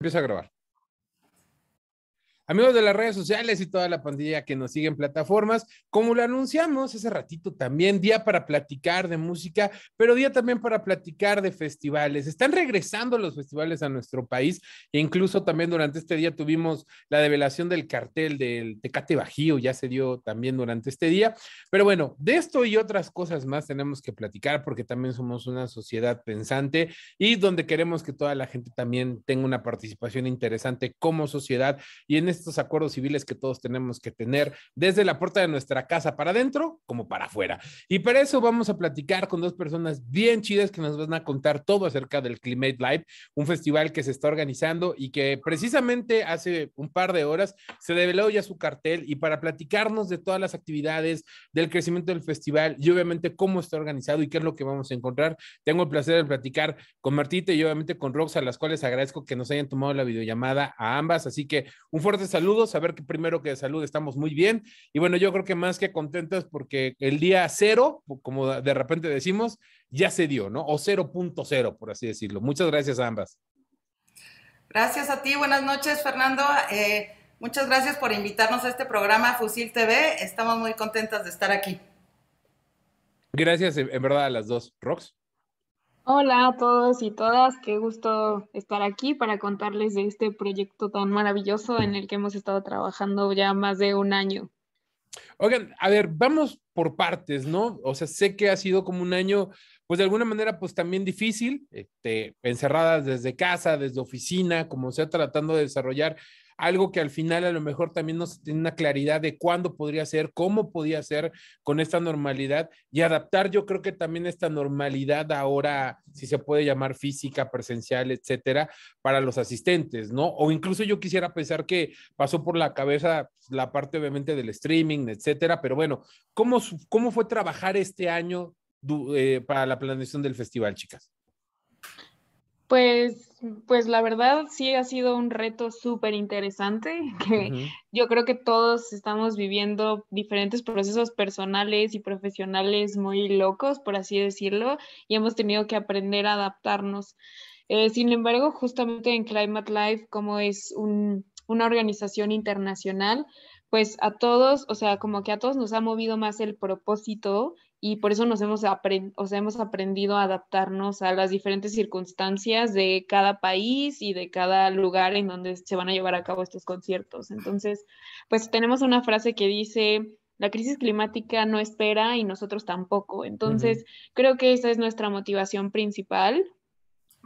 Empieza a grabar. Amigos de las redes sociales y toda la pandilla que nos sigue en plataformas, como lo anunciamos hace ratito también, día para platicar de música, pero día también para platicar de festivales. Están regresando los festivales a nuestro país e incluso también durante este día tuvimos la develación del cartel del Tecate Bajío, ya se dio también durante este día. Pero bueno, de esto y otras cosas más tenemos que platicar porque también somos una sociedad pensante y donde queremos que toda la gente también tenga una participación interesante como sociedad y en estos acuerdos civiles que todos tenemos que tener desde la puerta de nuestra casa para adentro como para afuera. Y para eso vamos a platicar con dos personas bien chidas que nos van a contar todo acerca del Climate Live, un festival que se está organizando y que precisamente hace un par de horas se develó ya su cartel y para platicarnos de todas las actividades, del crecimiento del festival y obviamente cómo está organizado y qué es lo que vamos a encontrar, tengo el placer de platicar con Martita y obviamente con Rox, a las cuales agradezco que nos hayan tomado la videollamada a ambas. Así que un fuerte saludos, a ver que primero que de salud estamos muy bien. Y bueno, yo creo que más que contentas porque el día cero, como de repente decimos, ya se dio, ¿no? O 0.0, por así decirlo. Muchas gracias a ambas. Gracias a ti, buenas noches, Fernando. Eh, muchas gracias por invitarnos a este programa Fusil TV. Estamos muy contentas de estar aquí. Gracias, en verdad, a las dos. Rox. Hola a todos y todas, qué gusto estar aquí para contarles de este proyecto tan maravilloso en el que hemos estado trabajando ya más de un año. Oigan, a ver, vamos por partes, ¿no? O sea, sé que ha sido como un año, pues de alguna manera, pues también difícil, este, encerradas desde casa, desde oficina, como sea, tratando de desarrollar algo que al final a lo mejor también no se tiene una claridad de cuándo podría ser, cómo podía ser con esta normalidad y adaptar yo creo que también esta normalidad ahora, si se puede llamar física, presencial, etcétera, para los asistentes, ¿no? O incluso yo quisiera pensar que pasó por la cabeza pues, la parte obviamente del streaming, etcétera, pero bueno, ¿cómo, cómo fue trabajar este año eh, para la planeación del festival, chicas? Pues, pues la verdad sí ha sido un reto súper interesante, que yo creo que todos estamos viviendo diferentes procesos personales y profesionales muy locos, por así decirlo, y hemos tenido que aprender a adaptarnos. Eh, sin embargo, justamente en Climate Life, como es una organización internacional, pues a todos, o sea, como que a todos nos ha movido más el propósito y por eso nos hemos, hemos aprendido a adaptarnos a las diferentes circunstancias de cada país y de cada lugar en donde se van a llevar a cabo estos conciertos. Entonces, pues tenemos una frase que dice, la crisis climática no espera y nosotros tampoco. Entonces, creo que esa es nuestra motivación principal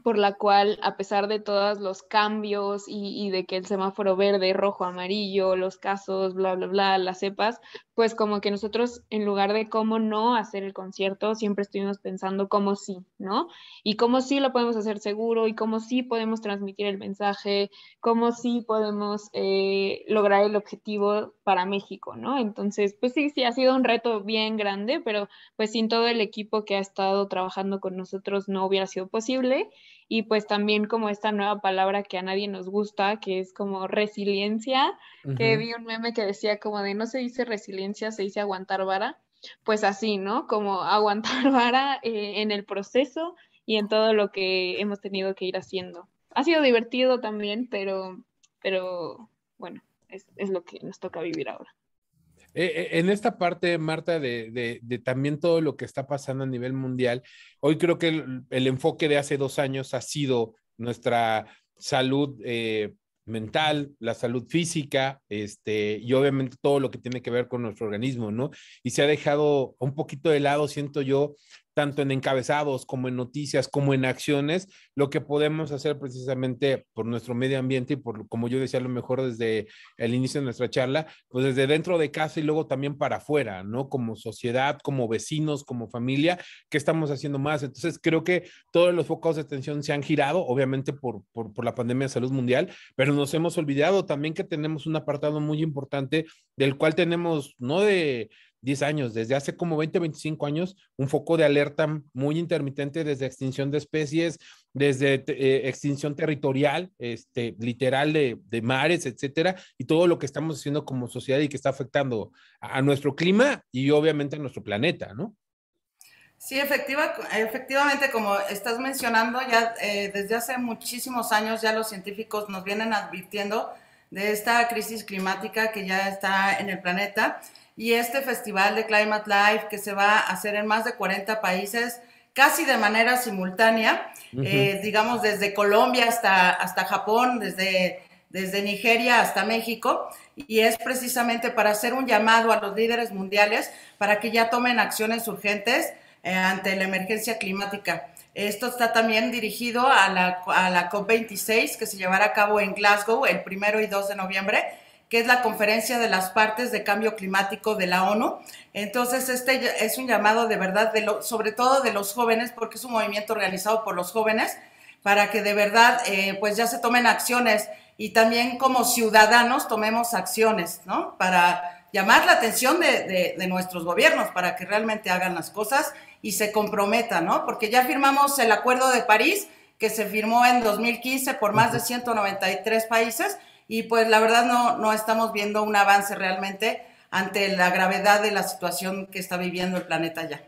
por la cual, a pesar de todos los cambios y, de que el semáforo verde, rojo, amarillo, los casos, bla, bla, bla, las cepas, pues como que nosotros en lugar de cómo no hacer el concierto, siempre estuvimos pensando cómo sí, ¿no? Y cómo sí lo podemos hacer seguro y cómo sí podemos transmitir el mensaje, cómo sí podemos eh, lograr el objetivo para México, ¿no? Entonces, pues sí, sí, ha sido un reto bien grande, pero pues sin todo el equipo que ha estado trabajando con nosotros no hubiera sido posible y pues también como esta nueva palabra que a nadie nos gusta, que es como resiliencia, que vi un meme que decía como de no se dice resiliencia, se dice aguantar vara, pues así, ¿no? Como aguantar vara eh, en el proceso y en todo lo que hemos tenido que ir haciendo. Ha sido divertido también, pero, pero bueno, es lo que nos toca vivir ahora. E, e, en esta parte, Marta, de, también todo lo que está pasando a nivel mundial, hoy creo que el, enfoque de hace dos años ha sido nuestra salud eh, mental, la salud física, este, y obviamente todo lo que tiene que ver con nuestro organismo, ¿no? Y se ha dejado un poquito de lado, siento yo, tanto en encabezados como en noticias, como en acciones, lo que podemos hacer precisamente por nuestro medio ambiente y por, como yo decía, a lo mejor desde el inicio de nuestra charla, pues desde dentro de casa y luego también para afuera, ¿no? Como sociedad, como vecinos, como familia, ¿qué estamos haciendo más? Entonces, creo que todos los focos de atención se han girado, obviamente por, por la pandemia de salud mundial, pero nos hemos olvidado también que tenemos un apartado muy importante del cual tenemos, no de 10 años, desde hace como 20, 25 años, un foco de alerta muy intermitente desde extinción de especies, desde eh, extinción territorial, este, literal de, mares, etcétera, y todo lo que estamos haciendo como sociedad y que está afectando a, nuestro clima y obviamente a nuestro planeta, ¿no? Sí, efectiva, efectivamente, como estás mencionando, ya eh, desde hace muchísimos años ya los científicos nos vienen advirtiendo de esta crisis climática que ya está en el planeta y este festival de Climate Life que se va a hacer en más de 40 países casi de manera simultánea, eh, digamos desde Colombia hasta, hasta Japón, desde, desde Nigeria hasta México, y es precisamente para hacer un llamado a los líderes mundiales para que ya tomen acciones urgentes eh, ante la emergencia climática. Esto está también dirigido a la, a la COP26 que se llevará a cabo en Glasgow el primero y 2 de noviembre que es la Conferencia de las Partes de Cambio Climático de la ONU. Entonces, este es un llamado de verdad, sobre todo de los jóvenes, porque es un movimiento organizado por los jóvenes, para que de verdad, eh, pues ya se tomen acciones y también como ciudadanos tomemos acciones, ¿no? Para llamar la atención de, de nuestros gobiernos, para que realmente hagan las cosas y se comprometan, ¿no? Porque ya firmamos el Acuerdo de París, que se firmó en 2015 por más de 193 países, y pues la verdad no, no estamos viendo un avance realmente ante la gravedad de la situación que está viviendo el planeta ya.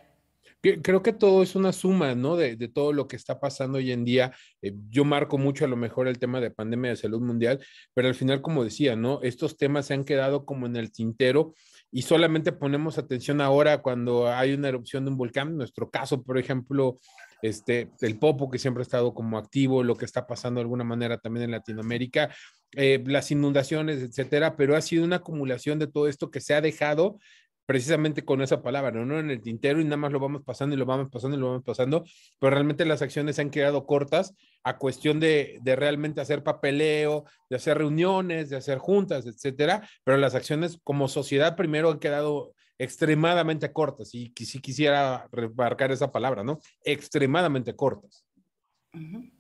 Creo que todo es una suma, ¿no? De, todo lo que está pasando hoy en día. Eh, yo marco mucho a lo mejor el tema de pandemia de salud mundial, pero al final, como decía, ¿no? Estos temas se han quedado como en el tintero y solamente ponemos atención ahora cuando hay una erupción de un volcán. En nuestro caso, por ejemplo, este, el Popo que siempre ha estado como activo, lo que está pasando de alguna manera también en Latinoamérica, eh, las inundaciones, etcétera, pero ha sido una acumulación de todo esto que se ha dejado precisamente con esa palabra, ¿no? En el tintero y nada más lo vamos pasando y lo vamos pasando y lo vamos pasando, pero realmente las acciones se han quedado cortas a cuestión de, de realmente hacer papeleo, de hacer reuniones, de hacer juntas, etcétera, pero las acciones como sociedad primero han quedado extremadamente cortas, y si quisiera remarcar esa palabra, ¿no? Extremadamente cortas. Sí,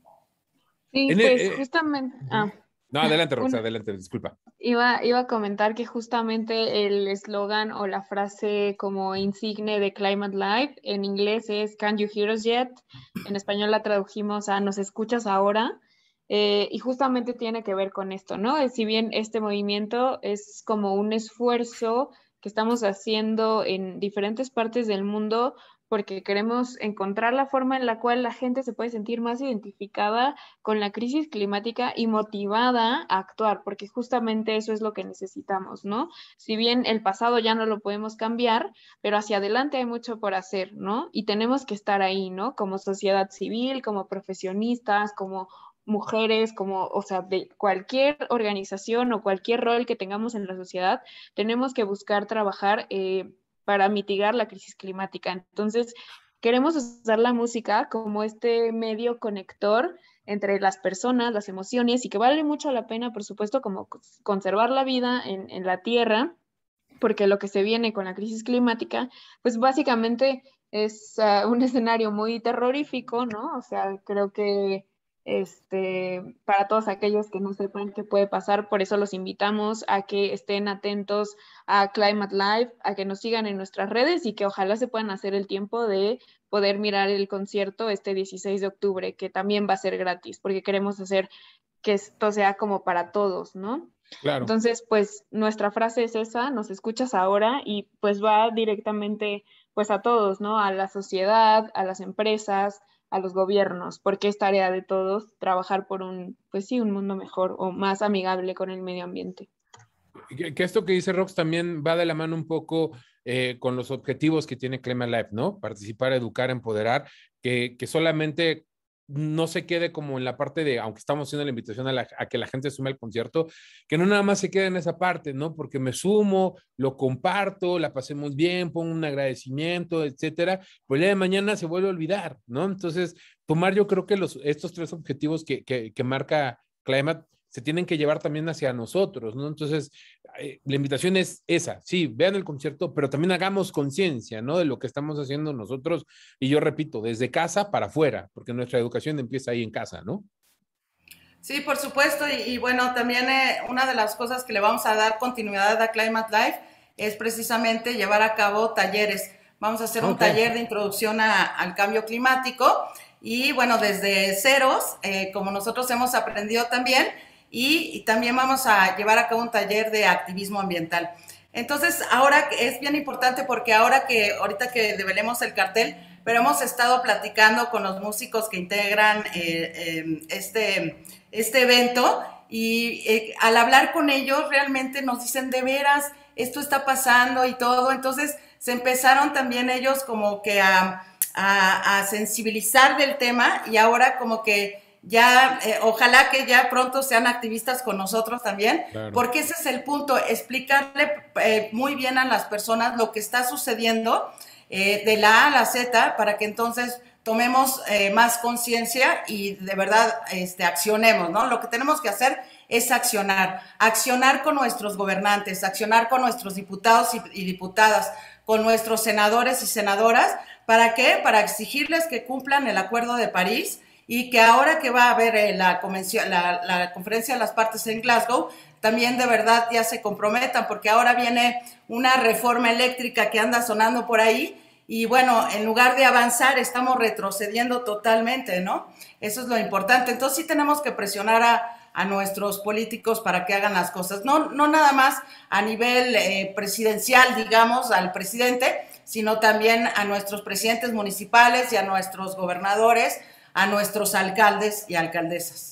pues eh, justamente. Ah. no, adelante, Roxa, adelante, disculpa. Iba, iba a comentar que justamente el eslogan o la frase como insigne de Climate Life en inglés es Can you hear us yet? En español la tradujimos a ¿Nos escuchas ahora? Eh, y justamente tiene que ver con esto, ¿no? Si bien este movimiento es como un esfuerzo que estamos haciendo en diferentes partes del mundo porque queremos encontrar la forma en la cual la gente se puede sentir más identificada con la crisis climática y motivada a actuar, porque justamente eso es lo que necesitamos, ¿no? Si bien el pasado ya no lo podemos cambiar, pero hacia adelante hay mucho por hacer, ¿no? Y tenemos que estar ahí, ¿no? Como sociedad civil, como profesionistas, como mujeres, como, o sea, de cualquier organización o cualquier rol que tengamos en la sociedad, tenemos que buscar trabajar eh, para mitigar la crisis climática. Entonces, queremos usar la música como este medio conector entre las personas, las emociones, y que vale mucho la pena, por supuesto, como conservar la vida en, la tierra, porque lo que se viene con la crisis climática, pues básicamente es ah, un escenario muy terrorífico, ¿no? O sea, creo que este, para todos aquellos que no sepan qué puede pasar, por eso los invitamos a que estén atentos a Climate Live, a que nos sigan en nuestras redes y que ojalá se puedan hacer el tiempo de poder mirar el concierto este 16 de octubre, que también va a ser gratis, porque queremos hacer que esto sea como para todos, ¿no? Claro. Entonces, pues nuestra frase es esa, nos escuchas ahora y pues va directamente pues a todos, ¿no? A la sociedad, a las empresas, a los gobiernos, porque es tarea de todos trabajar por un, pues sí, un mundo mejor o más amigable con el medio ambiente. Que, esto que dice Rox también va de la mano un poco eh, con los objetivos que tiene Clema Life, ¿no? Participar, educar, empoderar, que, que solamente no se quede como en la parte de, aunque estamos haciendo la invitación a, que la gente sume al concierto, que no nada más se quede en esa parte, ¿no? Porque me sumo, lo comparto, la pasemos bien, pongo un agradecimiento, etcétera, pues el día de mañana se vuelve a olvidar, ¿no? Entonces, tomar yo creo que los, estos tres objetivos que, que, que marca Climate se tienen que llevar también hacia nosotros, ¿no? Entonces, eh, la invitación es esa, sí, vean el concierto, pero también hagamos conciencia, ¿no? De lo que estamos haciendo nosotros, y yo repito, desde casa para afuera, porque nuestra educación empieza ahí en casa, ¿no? Sí, por supuesto, y, bueno, también eh, una de las cosas que le vamos a dar continuidad a Climate Life es precisamente llevar a cabo talleres. Vamos a hacer un taller de introducción al cambio climático y bueno, desde ceros, eh, como nosotros hemos aprendido también, y, también vamos a llevar a cabo un taller de activismo ambiental. Entonces, ahora es bien importante porque ahora que, ahorita que develemos el cartel, pero hemos estado platicando con los músicos que integran eh, em, este, este evento y eh, al hablar con ellos realmente nos dicen de veras, esto está pasando y todo. Entonces, se empezaron también ellos como que a, a sensibilizar del tema y ahora como que ya eh, ojalá que ya pronto sean activistas con nosotros también, porque ese es el punto, explicarle eh, muy bien a las personas lo que está sucediendo eh, de la A a la Z para que entonces tomemos más conciencia y de verdad este, accionemos, ¿no? Lo que tenemos que hacer es accionar, accionar con nuestros gobernantes, accionar con nuestros diputados y, y diputadas, con nuestros senadores y senadoras, ¿para qué? Para exigirles que cumplan el Acuerdo de París y que ahora que va a haber eh, la, la, conferencia de las partes en Glasgow, también de verdad ya se comprometan, porque ahora viene una reforma eléctrica que anda sonando por ahí. Y bueno, en lugar de avanzar, estamos retrocediendo totalmente, ¿no? Eso es lo importante. Entonces sí tenemos que presionar a, nuestros políticos para que hagan las cosas. No, no nada más a nivel eh, presidencial, digamos, al presidente, sino también a nuestros presidentes municipales y a nuestros gobernadores a nuestros alcaldes y alcaldesas.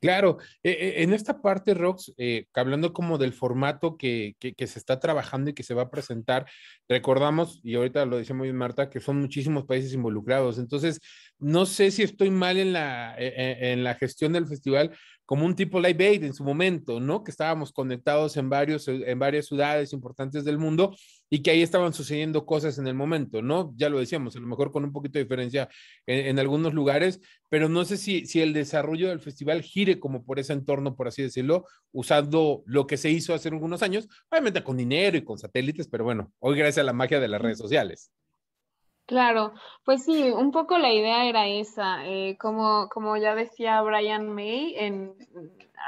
Claro, e, e, en esta parte, Rox, eh, hablando como del formato que, se está trabajando y que se va a presentar, recordamos, y ahorita lo decía muy bien Marta, que son muchísimos países involucrados. Entonces, no sé si estoy mal en la, e, en la gestión del festival, como un tipo Live Aid en su momento, ¿no? Que estábamos conectados en, varios, en varias ciudades importantes del mundo y que ahí estaban sucediendo cosas en el momento, ¿no? Ya lo decíamos, a lo mejor con un poquito de diferencia en, algunos lugares, pero no sé si, si el desarrollo del festival gire como por ese entorno, por así decirlo, usando lo que se hizo hace algunos años, obviamente con dinero y con satélites, pero bueno, hoy gracias a la magia de las redes sociales. Claro, pues sí, un poco la idea era esa. Eh, como, como ya decía Brian May en,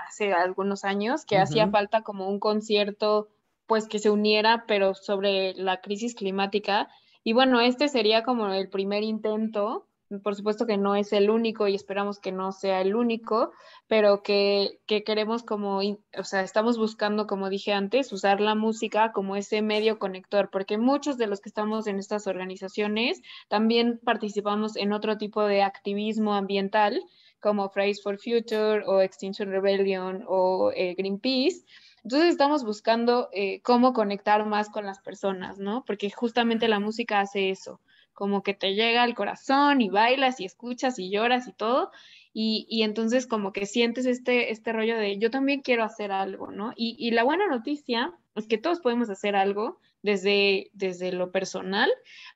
hace algunos años, que hacía falta como un concierto pues que se uniera, pero sobre la crisis climática. Y bueno, este sería como el primer intento por supuesto que no es el único y esperamos que no sea el único, pero que, queremos como, o sea, estamos buscando, como dije antes, usar la música como ese medio conector, porque muchos de los que estamos en estas organizaciones también participamos en otro tipo de activismo ambiental, como Fridays for Future o Extinction Rebellion o eh, Greenpeace. Entonces estamos buscando eh, cómo conectar más con las personas, ¿no? Porque justamente la música hace eso como que te llega al corazón y bailas y escuchas y lloras y todo. Y, entonces como que sientes este, este, rollo de yo también quiero hacer algo, ¿no? Y, la buena noticia es que todos podemos hacer algo desde, desde lo personal,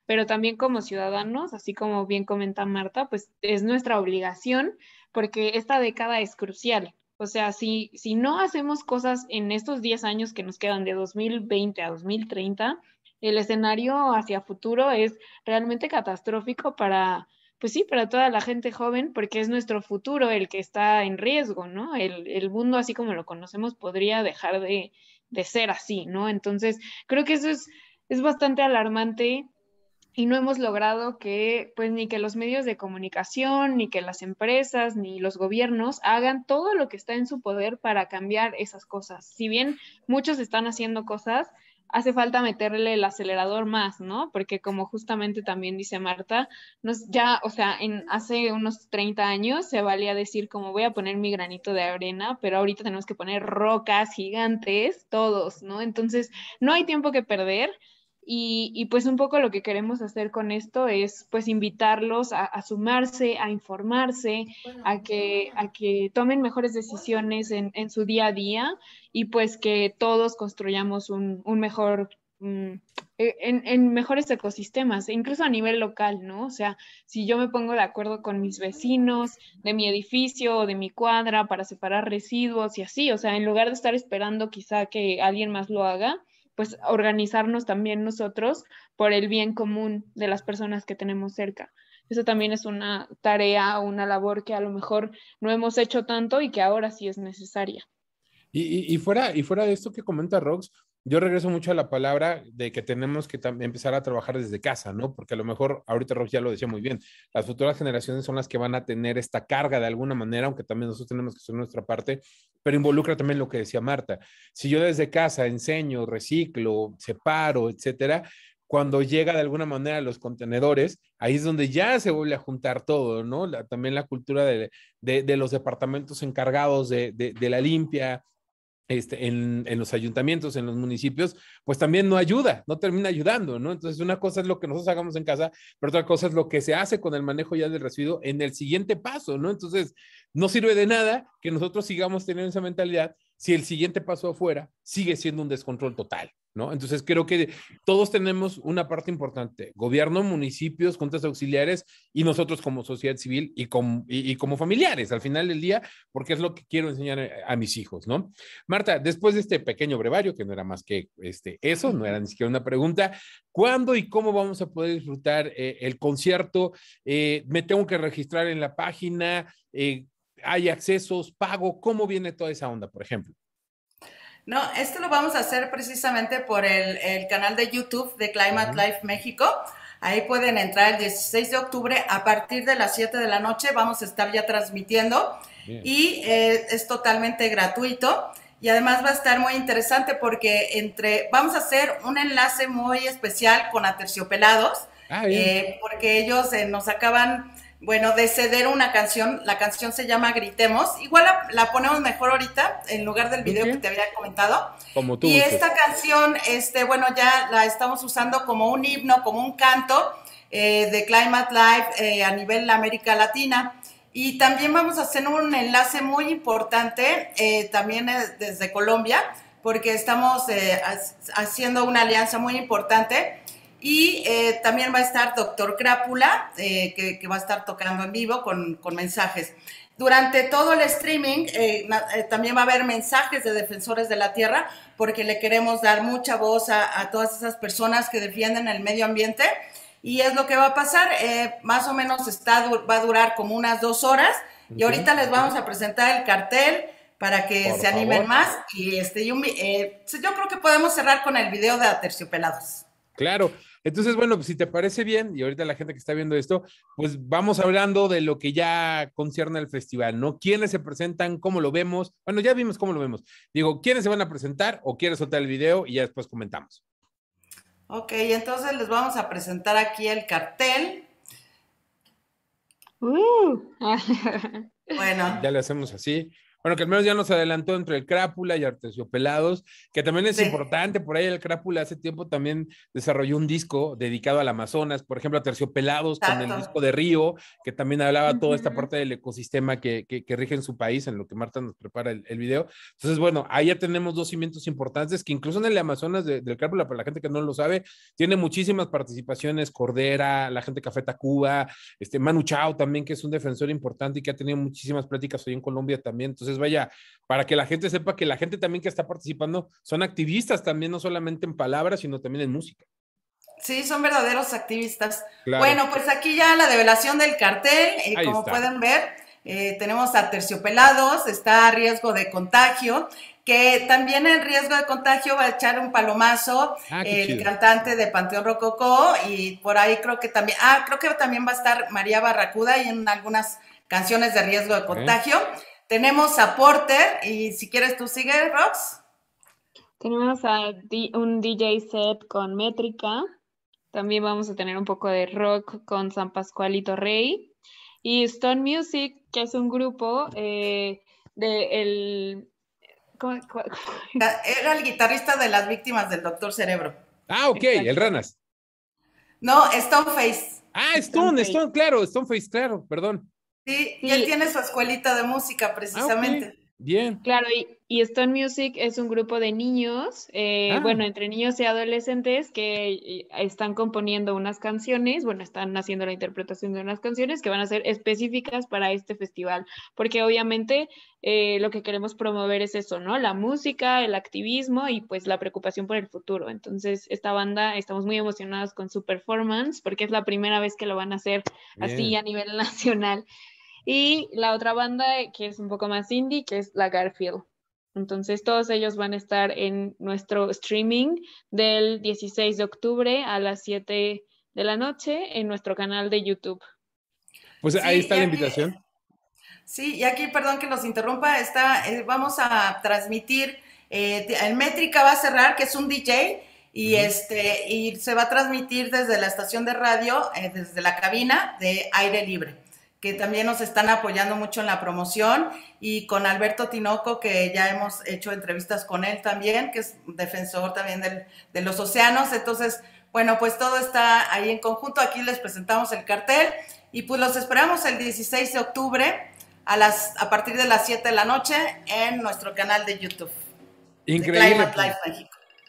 pero también como ciudadanos, así como bien comenta Marta, pues es nuestra obligación porque esta década es crucial. O sea, si, si no hacemos cosas en estos 10 años que nos quedan de 2020 a 2030, el escenario hacia futuro es realmente catastrófico para, pues sí, para toda la gente joven, porque es nuestro futuro el que está en riesgo, ¿no? El, mundo así como lo conocemos podría dejar de, ser así, ¿no? Entonces, creo que eso es, es bastante alarmante y no hemos logrado que, pues, ni que los medios de comunicación, ni que las empresas, ni los gobiernos hagan todo lo que está en su poder para cambiar esas cosas. Si bien muchos están haciendo cosas, hace falta meterle el acelerador más, ¿no? Porque como justamente también dice Marta, nos, ya, o sea, en, hace unos 30 años se valía decir como voy a poner mi granito de arena, pero ahorita tenemos que poner rocas gigantes, todos, ¿no? Entonces, no hay tiempo que perder y, pues un poco lo que queremos hacer con esto es pues invitarlos a, sumarse, a informarse, a que, a que tomen mejores decisiones en, su día a día y pues que todos construyamos un, mejor mm, e, en, en, mejores ecosistemas, incluso a nivel local, ¿no? O sea, si yo me pongo de acuerdo con mis vecinos de mi edificio o de mi cuadra para separar residuos y así, o sea, en lugar de estar esperando quizá que alguien más lo haga, pues organizarnos también nosotros por el bien común de las personas que tenemos cerca. Eso también es una tarea, una labor que a lo mejor no hemos hecho tanto y que ahora sí es necesaria. Y, fuera, y fuera de esto que comenta Rox, yo regreso mucho a la palabra de que tenemos que empezar a trabajar desde casa, ¿no? Porque a lo mejor, ahorita Rox ya lo decía muy bien, las futuras generaciones son las que van a tener esta carga de alguna manera, aunque también nosotros tenemos que ser nuestra parte, pero involucra también lo que decía Marta. Si yo desde casa enseño, reciclo, separo, etcétera, cuando llega de alguna manera a los contenedores, ahí es donde ya se vuelve a juntar todo, ¿no? también la cultura de, de, de, los departamentos encargados de, de la limpia, este, en, en, los ayuntamientos, en los municipios, pues también no ayuda, no termina ayudando, ¿no? Entonces, una cosa es lo que nosotros hagamos en casa, pero otra cosa es lo que se hace con el manejo ya del residuo en el siguiente paso, ¿no? Entonces, no sirve de nada que nosotros sigamos teniendo esa mentalidad si el siguiente paso afuera sigue siendo un descontrol total, ¿no? Entonces creo que todos tenemos una parte importante, gobierno, municipios, juntas auxiliares y nosotros como sociedad civil y, como familiares al final del día, porque es lo que quiero enseñar a, mis hijos, ¿no? Marta, después de este pequeño brevario, que no era más que este, eso, no era ni siquiera una pregunta, ¿cuándo y cómo vamos a poder disfrutar eh, el concierto? Eh, ¿Me tengo que registrar en la página? Eh, hay accesos, pago, ¿cómo viene toda esa onda, por ejemplo? No, esto lo vamos a hacer precisamente por el, canal de YouTube de Climate Life México. Ahí pueden entrar el 16 de octubre a partir de las 7 de la noche. Vamos a estar ya transmitiendo y eh, es totalmente gratuito. Y además va a estar muy interesante porque entre vamos a hacer un enlace muy especial con Aterciopelados, ah, eh, porque ellos eh, nos acaban bueno, de ceder una canción. La canción se llama Gritemos. Igual la, ponemos mejor ahorita, en lugar del video que te había comentado. Como tú. Y esta canción, este, bueno, ya la estamos usando como un himno, como un canto eh, de Climate Life eh, a nivel América Latina. Y también vamos a hacer un enlace muy importante, eh, también desde Colombia, porque estamos haciendo una alianza muy importante y eh, también va a estar Doctor Crápula, eh, que, va a estar tocando en vivo con, mensajes. Durante todo el streaming eh, también va a haber mensajes de defensores de la tierra, porque le queremos dar mucha voz a, todas esas personas que defienden el medio ambiente. Y es lo que va a pasar. más o menos está, va a durar como unas dos horas. Y ahorita les vamos a presentar el cartel para que se animen más. Y este, yo, yo creo que podemos cerrar con el video de Aterciopelados. Claro. Entonces, bueno, si te parece bien, y ahorita la gente que está viendo esto, pues vamos hablando de lo que ya concierne al festival, ¿no? ¿Quiénes se presentan? ¿Cómo lo vemos? Bueno, ya vimos cómo lo vemos. Digo, ¿quiénes se van a presentar o quieres soltar el video y ya después comentamos? Ok, entonces les vamos a presentar aquí el cartel. Uh. bueno. Ya le hacemos así. Bueno, que al menos ya nos adelantó entre el Crápula y Artesiopelados, que también es importante. Por ahí el Crápula hace tiempo también desarrolló un disco dedicado al Amazonas, por ejemplo, terciopelados con el disco de Río, que también hablaba toda esta parte del ecosistema que, que, rige en su país, en lo que Marta nos prepara el, video. Entonces, bueno, ahí ya tenemos dos cimientos importantes que incluso en el Amazonas del Crápula, para la gente que no lo sabe, tiene muchísimas participaciones: Cordera, la gente Café cuba este, Manu Chao también, que es un defensor importante y que ha tenido muchísimas pláticas hoy en Colombia también. Entonces, entonces, vaya, para que la gente sepa que la gente también que está participando son activistas también, no solamente en palabras, sino también en música. Sí, son verdaderos activistas. Bueno, pues aquí ya la develación del cartel, y eh, como pueden ver, eh, tenemos a terciopelados, está a riesgo de contagio, que también en riesgo de contagio va a echar un palomazo ah, el cantante de Panteón Rococó y por ahí creo que también, ah, creo que también va a estar María Barracuda y en algunas canciones de riesgo de contagio. Tenemos a Porter y si quieres tú sigue, Rox. Tenemos a un DJ set con métrica. También vamos a tener un poco de rock con San Pascualito Rey. Y Stone Music, que es un grupo eh, de el... Era el guitarrista de las víctimas del Doctor Cerebro. Ah, ok, el Ranas. No, Stoneface. Ah, Stone, Stone, Stone, claro, Stoneface, claro, perdón. Sí, y él tiene su escuelita de música ah, precisamente. Bien. Claro, y, Stone Music es un grupo de niños, eh, ah. bueno, entre niños y adolescentes que eh, están componiendo unas canciones, bueno, están haciendo la interpretación de unas canciones que van a ser específicas para este festival, porque obviamente eh, lo que queremos promover es eso, ¿no? La música, el activismo y pues la preocupación por el futuro. Entonces, esta banda, estamos muy emocionados con su performance porque es la primera vez que lo van a hacer así a nivel nacional. Y la otra banda que es un poco más indie, que es la Garfield. Entonces todos ellos van a estar en nuestro streaming del 16 de octubre a las 7 de la noche en nuestro canal de YouTube. Pues ahí está la invitación. Sí, y aquí, perdón que nos interrumpa, está, eh, vamos a transmitir, eh, el Métrica va a cerrar, que es un DJ, y este, y se va a transmitir desde la estación de radio, eh, desde la cabina de aire libre que también nos están apoyando mucho en la promoción, y con Alberto Tinoco, que ya hemos hecho entrevistas con él también, que es defensor también del, de los océanos. Entonces, bueno, pues todo está ahí en conjunto. Aquí les presentamos el cartel y pues los esperamos el 16 de octubre a, las, a partir de las 7 de la noche en nuestro canal de YouTube. Increíble. Pues.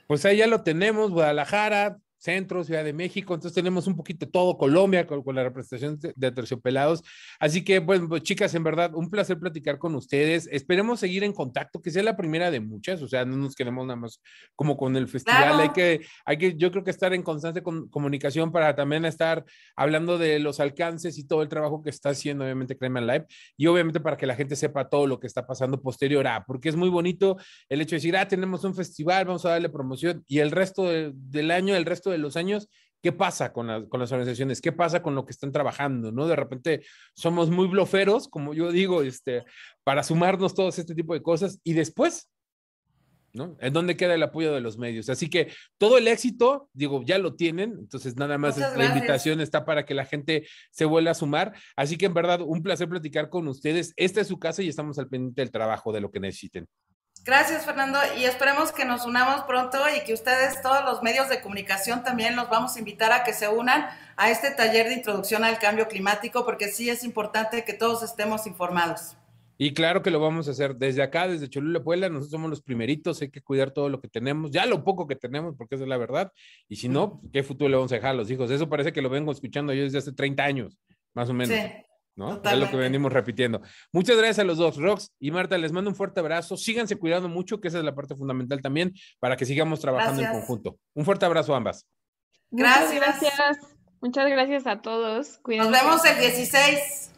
pues ahí ya lo tenemos, Guadalajara, Centro, Ciudad de México, entonces tenemos un poquito todo Colombia con, la representación de, Terciopelados. Así que, bueno, pues, chicas, en verdad, un placer platicar con ustedes. Esperemos seguir en contacto, que sea la primera de muchas, o sea, no nos quedemos nada más como con el festival. Hay, que, hay que, yo creo que estar en constante comunicación para también estar hablando de los alcances y todo el trabajo que está haciendo, obviamente, Crema Live, y obviamente para que la gente sepa todo lo que está pasando posterior a, porque es muy bonito el hecho de decir, ah, tenemos un festival, vamos a darle promoción, y el resto del año, el resto de los años, ¿qué pasa con, las organizaciones? ¿Qué pasa con lo que están trabajando? ¿no? De repente somos muy bloferos, como yo digo, este, para sumarnos todos este tipo de cosas y después ¿no? ¿En dónde queda el apoyo de los medios? Así que todo el éxito, digo, ya lo tienen, entonces nada más la invitación está para que la gente se vuelva a sumar. Así que en verdad, un placer platicar con ustedes. Esta es su casa y estamos al pendiente del trabajo, de lo que necesiten. Gracias, Fernando, y esperemos que nos unamos pronto y que ustedes, todos los medios de comunicación, también los vamos a invitar a que se unan a este taller de introducción al cambio climático, porque sí es importante que todos estemos informados. Y claro que lo vamos a hacer desde acá, desde Cholula Puebla. Nosotros somos los primeritos, hay que cuidar todo lo que tenemos, ya lo poco que tenemos, porque esa es la verdad. Y si no, ¿qué futuro le vamos a dejar a los hijos? Eso parece que lo vengo escuchando yo desde hace 30 años, más o menos. Sí. Es lo que venimos repitiendo. Muchas gracias a los dos, Rox y Marta, les mando un fuerte abrazo. Síganse cuidando mucho, que esa es la parte fundamental también, para que sigamos trabajando en conjunto. Un fuerte abrazo a ambas. Gracias. Muchas gracias, Muchas gracias a todos. Nos vemos el 16.